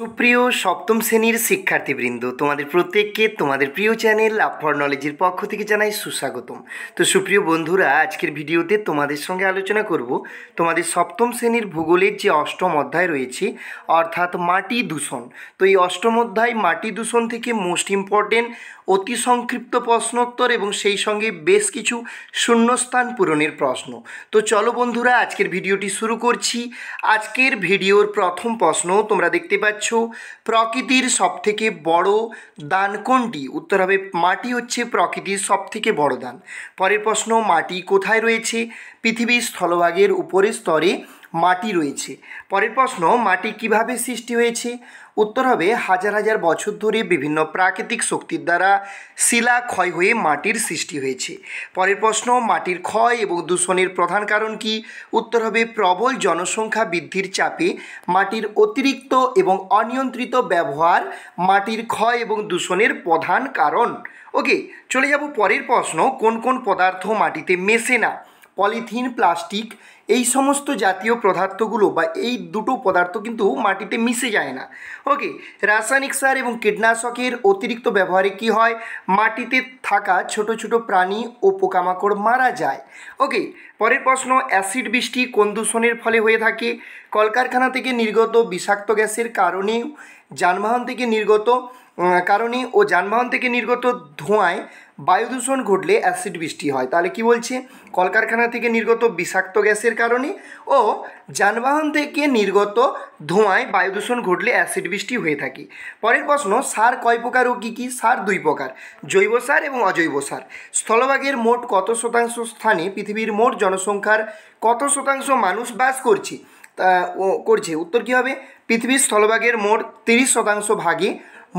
সুপ্রিয় সপ্তম শ্রেণীর শিক্ষার্থীবৃন্দ তোমাদের প্রত্যেককে তোমাদের প্রিয় চ্যানেল আপ ফর নলেজের পক্ষ থেকে জানাই সুস্বাগতম তো সুপ্রিয় বন্ধুরা আজকের ভিডিওতে তোমাদের সঙ্গে আলোচনা করব তোমাদের সপ্তম শ্রেণীর ভূগোলের যে অষ্টম অধ্যায় রয়েছে অর্থাৎ মাটি দূষণ তো এই অষ্টম অধ্যায় মাটি দূষণ থেকে মোস্ট ইম্পর্টেন্ট অতি সংক্ষিপ্ত প্রশ্নোত্তর এবং সেই সঙ্গে বেশ কিছু শূন্যস্থান পূরণের প্রশ্ন তো চলো বন্ধুরা আজকের ভিডিওটি শুরু করছি আজকের ভিডিওর প্রথম প্রশ্ন তোমরা দেখতে পাচ্ছ প্রকৃতির সবথেকে বড় দান কোনটি উত্তর হবে মাটি হচ্ছে প্রকৃতির সবথেকে বড় দান পরের প্রশ্ন মাটি কোথায় রয়েছে পৃথিবীর স্থলভাগের উপরের স্তরে মাটি রয়েছে পরের প্রশ্ন মাটি কিভাবে সৃষ্টি হয়েছে উত্তর হবে হাজার হাজার বছর ধরে বিভিন্ন প্রাকৃতিক শক্তির দ্বারা শিলা ক্ষয় হয়ে মাটির সৃষ্টি হয়েছে পরের প্রশ্ন মাটির ক্ষয় এবং দূষণের প্রধান কারণ কি উত্তর হবে প্রবল জনসংখ্যা বৃদ্ধির চাপে মাটির অতিরিক্ত এবং অনিয়ন্ত্রিত ব্যবহার মাটির ক্ষয় এবং দূষণের প্রধান কারণ ওকে চলে যাব পরের প্রশ্ন কোন কোন পদার্থ মাটিতে মেশে না পলিথিন প্লাস্টিক এই সমস্ত জাতীয় পদার্থগুলো বা এই দুটো পদার্থ কিন্তু মাটিতে মিশে যায় না ওকে রাসায়নিক সার এবং কীটনাশকের অতিরিক্ত ব্যবহারে কি হয় মাটিতে থাকা ছোট ছোট প্রাণী ও পোকামাকড় মারা যায় ওকে পরের প্রশ্ন অ্যাসিড বৃষ্টি কোন দূষণের ফলে হয়ে থাকে কলকারখানা থেকে নির্গত বিষাক্ত গ্যাসের কারণে যানবাহন থেকে নির্গত কারণে ও যানবাহন থেকে নির্গত ধোঁয়ায় বায়ু দূষণ ঘটলে অ্যাসিড বৃষ্টি হয় তাহলে কি বলছে কলকারখানা থেকে নির্গত বিষাক্ত গ্যাসের কারণে ও যানবাহন থেকে নির্গত ধোঁয়ায় বায়ু দূষণ ঘটলে অ্যাসিড বৃষ্টি হয়ে থাকে পরের প্রশ্ন সার কয় প্রকার ও কী কী সার দুই প্রকার জৈব সার এবং অজৈব সার স্থলভাগের মোট কত শতাংশ স্থানে পৃথিবীর মোট জনসংখ্যার কত শতাংশ মানুষ বাস করছে করছে উত্তর কী হবে পৃথিবীর স্থলভাগের মোট তিরিশ শতাংশ ভাগে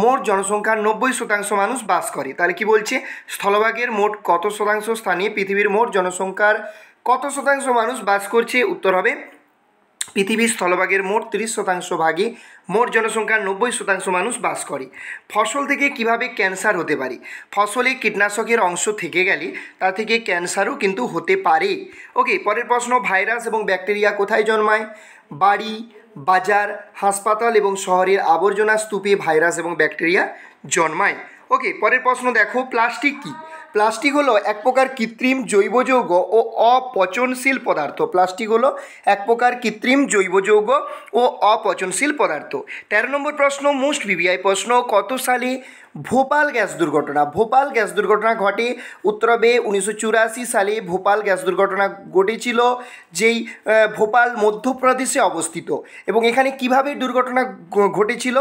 মোট জনসংখ্যার নব্বই শতাংশ মানুষ বাস করে তাহলে কি বলছে স্থলভাগের মোট কত শতাংশ স্থানে পৃথিবীর মোট জনসংখ্যার কত শতাংশ মানুষ বাস করছে উত্তর হবে পৃথিবীর স্থলভাগের মোট তিরিশ শতাংশ ভাগে মোট জনসংখ্যার নব্বই শতাংশ মানুষ বাস করে ফসল থেকে কিভাবে ক্যান্সার হতে পারে ফসলে কীটনাশকের অংশ থেকে গেলে তা থেকে ক্যান্সারও কিন্তু হতে পারে ওকে পরের প্রশ্ন ভাইরাস এবং ব্যাকটেরিয়া কোথায় জন্মায় বাড়ি বাজার হাসপাতাল এবং শহরের আবর্জনা স্তূপে ভাইরাস এবং ব্যাকটেরিয়া জন্মায় ওকে পরের প্রশ্ন দেখো প্লাস্টিক কী প্লাস্টিক হলো এক প্রকার কৃত্রিম জৈব যৌগ ও অপচনশীল পদার্থ প্লাস্টিক হলো এক প্রকার কৃত্রিম জৈব যৌগ ও অপচনশীল পদার্থ তেরো নম্বর প্রশ্ন মোস্ট বিবিআই প্রশ্ন কত সালে ভোপাল গ্যাস দুর্ঘটনা ভোপাল গ্যাস দুর্ঘটনা ঘটে উত্তরবে উনিশশো সালে ভোপাল গ্যাস দুর্ঘটনা ঘটেছিল যেই ভোপাল মধ্যপ্রদেশে অবস্থিত এবং এখানে কিভাবে দুর্ঘটনা ঘটেছিল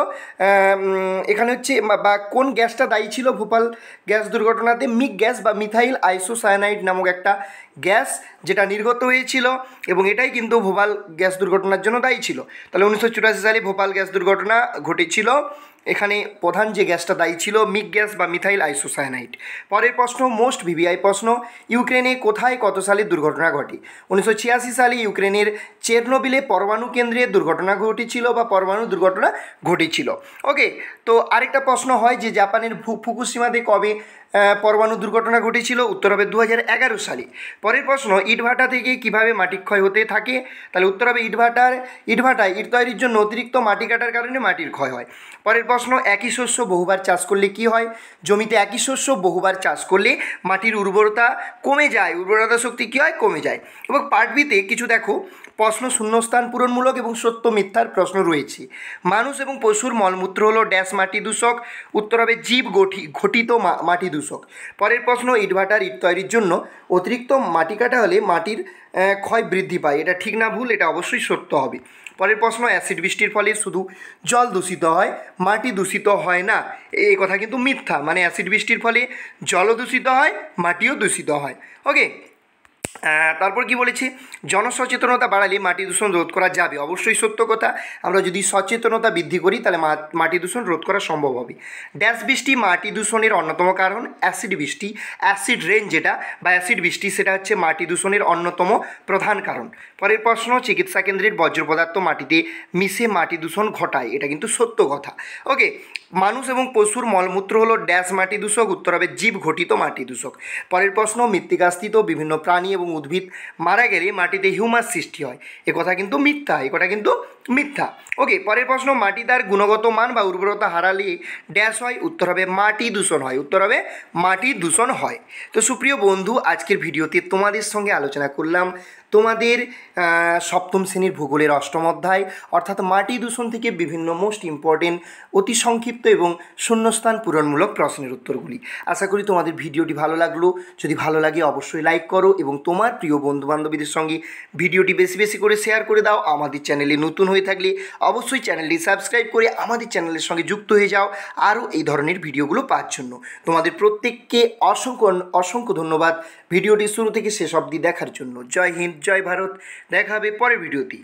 এখানে হচ্ছে বা কোন গ্যাসটা দায়ী ছিল ভোপাল গ্যাস দুর্ঘটনাতে মিক গ্যাস বা মিথাইল আইসোসায়ানাইড নামক একটা গ্যাস যেটা নির্গত হয়েছিল এবং এটাই কিন্তু ভোপাল গ্যাস দুর্ঘটনার জন্য দায়ী ছিল তাহলে উনিশশো সালে ভোপাল গ্যাস দুর্ঘটনা ঘটেছিল এখানে প্রধান যে গ্যাসটা দায়ী ছিল মিক গ্যাস বা মিথাইল আইসোসায়ানাইট পরের প্রশ্ন মোস্ট ভিভিআই প্রশ্ন ইউক্রেনে কোথায় কত সালে দুর্ঘটনা ঘটে উনিশশো সালে ইউক্রেনের চেরনোবিলে পরমাণু কেন্দ্রে দুর্ঘটনা ঘটেছিল বা পরমাণু দুর্ঘটনা ঘটেছিল ওকে তো আরেকটা প্রশ্ন হয় যে জাপানের ফুকুসীমাতে কবে পরমাণু দুর্ঘটনা ঘটেছিল উত্তর হবে দু সালে পরের প্রশ্ন ইটভাটা থেকে কিভাবে মাটি ক্ষয় হতে থাকে তাহলে উত্তর হবে ইটভাটার ইটভাটায় ইট তৈরির জন্য অতিরিক্ত মাটি কাটার কারণে মাটির ক্ষয় হয় পরের প্রশ্ন একই শস্য বহুবার চাষ করলে কি হয় জমিতে একই শস্য বহুবার চাষ করলে মাটির উর্বরতা কমে যায় উর্বরতা শক্তি কী হয় কমে যায় এবং পাটবিতে কিছু দেখো প্রশ্ন শূন্যস্থান পূরণমূলক এবং সত্য মিথ্যার প্রশ্ন রয়েছে মানুষ এবং পশুর মলমূত্র হলো ড্যাশ মাটি দূষক উত্তর হবে জীব ঘটিত মাটি দূষক পরের প্রশ্ন ইটভাটার ইট তৈরির জন্য অতিরিক্ত মাটি কাটা হলে মাটির ক্ষয় বৃদ্ধি পায় এটা ঠিক না ভুল এটা অবশ্যই সত্য হবে পরের প্রশ্ন অ্যাসিড বৃষ্টির ফলে শুধু জল দূষিত হয় মাটি মাটি দূষিত হয় না এই কথা কিন্তু মিথ্যা মানে অ্যাসিড বৃষ্টির ফলে জলও দূষিত হয় মাটিও দূষিত হয় ওকে তারপর কি বলেছি জনসচেতনতা বাড়ালে মাটি দূষণ রোধ করা যাবে অবশ্যই সত্য কথা আমরা যদি সচেতনতা বৃদ্ধি করি তাহলে মাটি দূষণ রোধ করা সম্ভব হবে ড্যাশ বৃষ্টি মাটি দূষণের অন্যতম কারণ অ্যাসিড বৃষ্টি অ্যাসিড রেন যেটা বা অ্যাসিড বৃষ্টি সেটা হচ্ছে মাটি দূষণের অন্যতম প্রধান কারণ পরের প্রশ্ন চিকিৎসা কেন্দ্রের বর্জ্য পদার্থ মাটিতে মিশে মাটি দূষণ ঘটায় এটা কিন্তু সত্য কথা ওকে মানুষ এবং পশুর মলমূত্র হলো ড্যাশ মাটি দূষক উত্তর হবে জীব ঘটিত মাটি দূষক পরের প্রশ্ন মৃত্তিকাস্থিত বিভিন্ন প্রাণী এবং উদ্ভিদ মারা গেলে মাটিতে হিউমাস সৃষ্টি হয় একথা কিন্তু মিথ্যা একথা কিন্তু মিথ্যা ওকে পরের প্রশ্ন মাটি তার গুণগত মান বা উর্বরতা হারালে ড্যাশ হয় উত্তর হবে মাটি দূষণ হয় উত্তর হবে মাটি দূষণ হয় তো সুপ্রিয় বন্ধু আজকের ভিডিওতে তোমাদের সঙ্গে আলোচনা করলাম তোমাদের সপ্তম শ্রেণীর ভূগোলের অষ্টম অধ্যায় অর্থাৎ মাটি দূষণ থেকে বিভিন্ন মোস্ট ইম্পর্টেন্ট অতি সংক্ষিপ্ত এবং শূন্যস্থান পূরণমূলক প্রশ্নের উত্তরগুলি আশা করি তোমাদের ভিডিওটি ভালো লাগলো যদি ভালো লাগে অবশ্যই লাইক করো এবং তোমার প্রিয় বন্ধুবান্ধবীদের সঙ্গে ভিডিওটি বেশি বেশি করে শেয়ার করে দাও আমাদের চ্যানেলে নতুন হয়ে থাকলে অবশ্যই চ্যানেলটি সাবস্ক্রাইব করে আমাদের চ্যানেলের সঙ্গে যুক্ত হয়ে যাও আরও এই ধরনের ভিডিওগুলো পাওয়ার জন্য তোমাদের প্রত্যেককে অসংখ্য অসংখ্য ধন্যবাদ ভিডিওটি শুরু থেকে শেষ অবধি দেখার জন্য জয় হিন্দ জয় ভারত দেখা হবে পরের ভিডিওতে